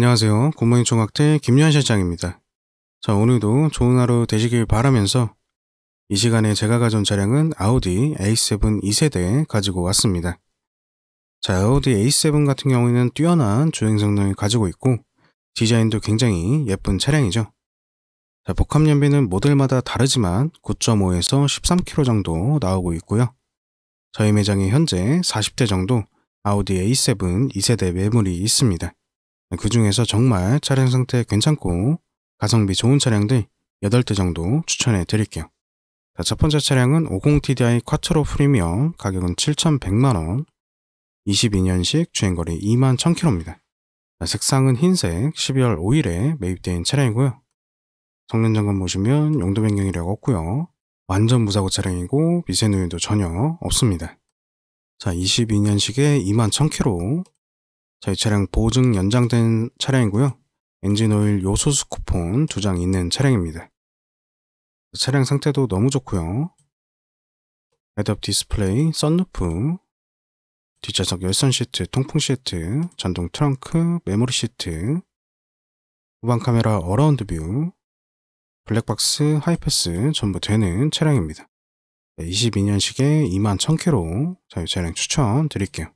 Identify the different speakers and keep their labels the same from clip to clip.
Speaker 1: 안녕하세요. 굿모닝 총학대 김유한 실장입니다. 자, 오늘도 좋은 하루 되시길 바라면서 이 시간에 제가 가진 차량은 아우디 A7 2세대 가지고 왔습니다. 자, 아우디 A7 같은 경우에는 뛰어난 주행 성능을 가지고 있고 디자인도 굉장히 예쁜 차량이죠. 자, 복합 연비는 모델마다 다르지만 9.5에서 13km 정도 나오고 있고요. 저희 매장에 현재 40대 정도 아우디 A7 2세대 매물이 있습니다. 그 중에서 정말 차량 상태 괜찮고 가성비 좋은 차량들 8대 정도 추천해 드릴게요. 자, 첫 번째 차량은 50TDI 쿼트로 프리미엄 가격은 7,100만원 22년식 주행거리 2 1000km입니다. 색상은 흰색 12월 5일에 매입된 차량이고요. 성능 점검 보시면 용도 변경이 력 없고요. 완전 무사고 차량이고 미세누유도 전혀 없습니다. 자, 22년식에 2 1000km 저희 차량 보증 연장된 차량이고요. 엔진오일 요소수 쿠폰 두 장 있는 차량입니다. 차량 상태도 너무 좋고요. 헤드업 디스플레이, 썬루프, 뒷좌석 열선 시트, 통풍 시트, 전동 트렁크, 메모리 시트, 후방 카메라 어라운드 뷰, 블랙박스, 하이패스 전부 되는 차량입니다. 22년식에 2 1000km 자유차량 추천 드릴게요.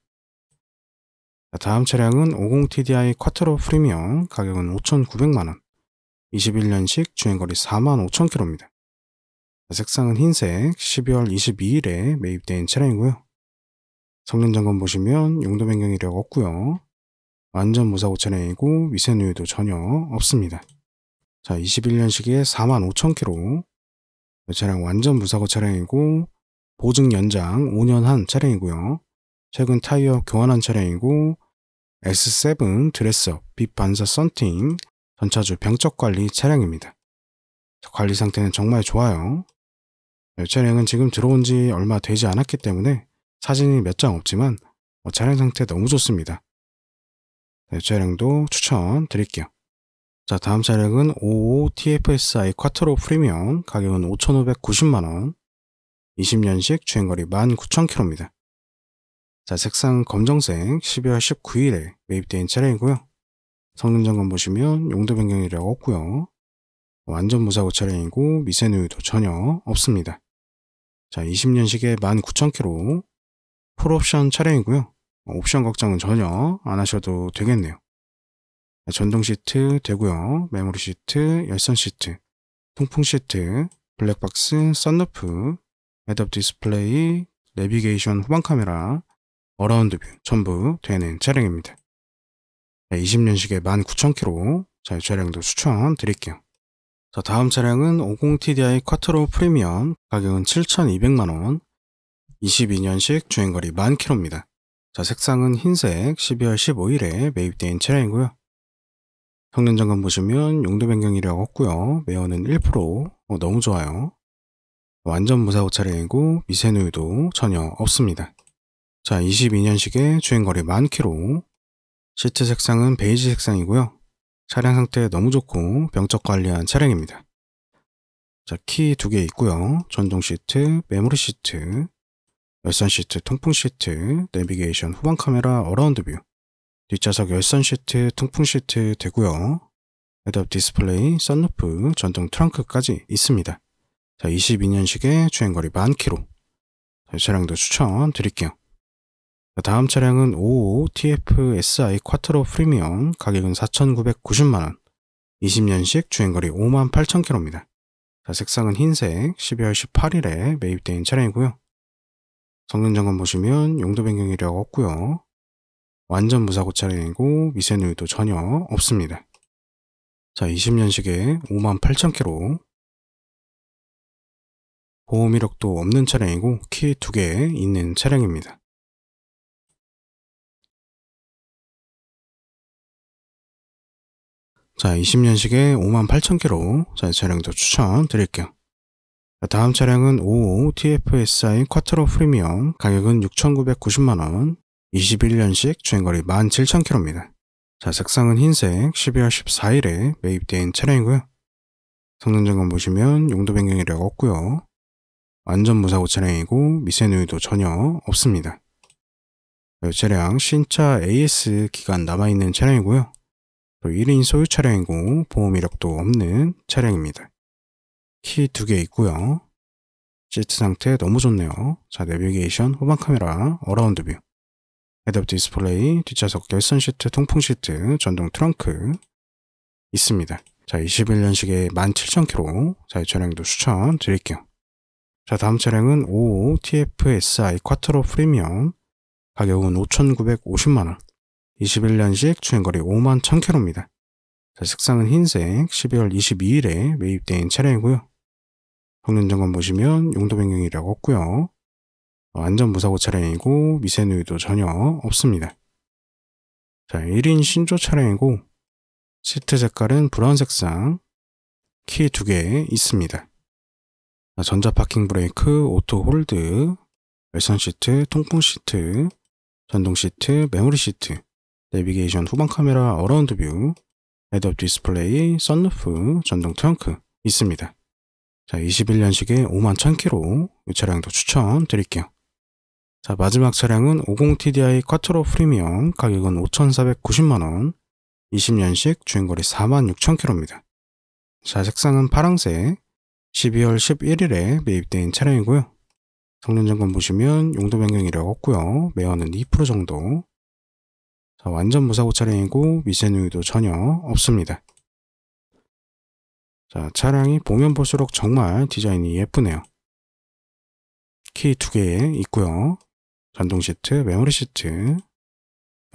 Speaker 1: 다음 차량은 50TDI 쿼트로 프리미엄 가격은 5,900만원 21년식 주행거리 45,000km입니다. 색상은 흰색 12월 22일에 매입된 차량이고요. 성능 점검 보시면 용도 변경 이력 없고요. 완전 무사고 차량이고 위세 누유도 전혀 없습니다. 자 21년식에 45,000km 차량 완전 무사고 차량이고 보증 연장 5년 한 차량이고요. 최근 타이어 교환한 차량이고 S7 드레스업, 빛반사 썬팅, 전차주 병적관리 차량입니다. 관리 상태는 정말 좋아요. 네, 이 차량은 지금 들어온 지 얼마 되지 않았기 때문에 사진이 몇 장 없지만 뭐 차량 상태 너무 좋습니다. 네, 이 차량도 추천드릴게요. 자 다음 차량은 55 TFSI 쿼트로 프리미엄 가격은 5,590만원 20년식 주행거리 19,000km입니다. 자, 색상 검정색 12월 19일에 매입된 차량이고요. 성능 점검 보시면 용도 변경 이력 없고요. 완전 무사고 차량이고 미세누유도 전혀 없습니다. 자, 20년식에 19,000km 풀옵션 차량이고요. 옵션 걱정은 전혀 안 하셔도 되겠네요. 전동 시트 되고요. 메모리 시트, 열선 시트, 통풍 시트, 블랙박스, 썬루프, 애답 디스플레이, 내비게이션 후방 카메라, 어라운드뷰 전부 되는 차량입니다. 20년식에 19,000km 자, 이 차량도 추천 드릴게요. 자, 다음 차량은 50TDI 쿼트로 프리미엄 가격은 7,200만원 22년식 주행거리 10,000km입니다. 자, 색상은 흰색 12월 15일에 매입된 차량이고요. 성능 점검 보시면 용도 변경 이라고 없고요. 매연은 1% 어, 너무 좋아요. 완전 무사고 차량이고 미세누유도 전혀 없습니다. 자, 22년식의 주행거리 1 0 0 0 k 로 시트 색상은 베이지 색상이고요. 차량 상태 너무 좋고 병적 관리한 차량입니다. 자, 키 두 개 있고요. 전동 시트, 메모리 시트, 열선 시트, 통풍 시트, 내비게이션, 후방 카메라, 어라운드 뷰, 뒷좌석 열선 시트, 통풍 시트 되고요. 헤드업 디스플레이, 썬루프, 전동 트렁크까지 있습니다. 자, 22년식의 주행거리 1 0 0 0 k 로이 차량도 추천드릴게요. 다음 차량은 5 5 TFSI 쿼트로 프리미엄 가격은 4,990만원 20년식 주행거리 58,000km입니다. 자, 색상은 흰색 12월 18일에 매입된 차량이고요. 성능 점검 보시면 용도 변경 이력 없고요. 완전 무사고 차량이고 미세누유도 전혀 없습니다. 자 20년식에 58,000km 보험 이력도 없는 차량이고 키 2개 있는 차량입니다. 자 20년식에 58,000km 자 차량도 추천드릴게요. 다음 차량은 55 TFSI 쿼트로 프리미엄 가격은 6,990만원 21년식 주행거리 17,000km입니다. 자 색상은 흰색 12월 14일에 매입된 차량이고요. 성능 점검 보시면 용도 변경 이력 없고요. 완전 무사고 차량이고 미세누유도 전혀 없습니다. 이 차량 신차 AS 기간 남아있는 차량이고요. 또 1인 소유 차량이고 보험 이력도 없는 차량입니다. 키 두 개 있고요. 시트 상태 너무 좋네요. 자, 내비게이션, 후방 카메라, 어라운드 뷰, 헤드업 디스플레이, 뒷좌석 열선 시트, 통풍 시트, 전동 트렁크 있습니다. 자, 21년식에 17,000km, 자, 이 차량도 추천드릴게요. 자, 다음 차량은 55 TFSI 쿼트로 프리미엄, 가격은 5,950만원. 21년식 주행거리 5만 1000km입니다. 자, 색상은 흰색 12월 22일에 매입된 차량이고요. 평균점검 보시면 용도 변경이라고 없고요. 어, 안전무사고 차량이고 미세누이도 전혀 없습니다. 자, 1인 신조 차량이고 시트 색깔은 브라운 색상 키 2개 있습니다. 전자 파킹 브레이크, 오토 홀드, 외선 시트, 통풍 시트, 전동 시트, 메모리 시트 내비게이션 후방 카메라 어라운드 뷰, 헤드업 디스플레이, 썬루프, 전동 트렁크 있습니다. 자, 21년식에 5 1000km 이 차량도 추천드릴게요. 자, 마지막 차량은 50TDI 쿼트로 프리미엄 가격은 5,490만원, 20년식 주행거리 46,000km입니다. 자, 색상은 파랑색, 12월 11일에 매입된 차량이고요. 성능점검 보시면 용도 변경 이력 없고요. 매연은2% 정도, 자, 아, 완전 무사고 차량이고 미세누유도 전혀 없습니다. 자, 차량이 보면 볼수록 정말 디자인이 예쁘네요. 키 두 개 있고요. 전동 시트, 메모리 시트,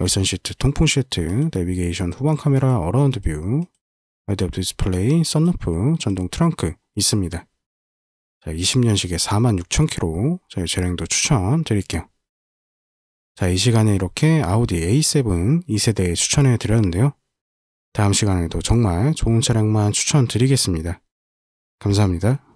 Speaker 1: 열선 시트, 통풍 시트, 내비게이션, 후방 카메라, 어라운드 뷰, 아이디어 디스플레이, 썬루프, 전동 트렁크 있습니다. 자, 20년식에 46,000km, 저희 재량도 추천드릴게요. 자, 이 시간에 이렇게 아우디 A7 2세대 추천해 드렸는데요. 다음 시간에도 정말 좋은 차량만 추천드리겠습니다. 감사합니다.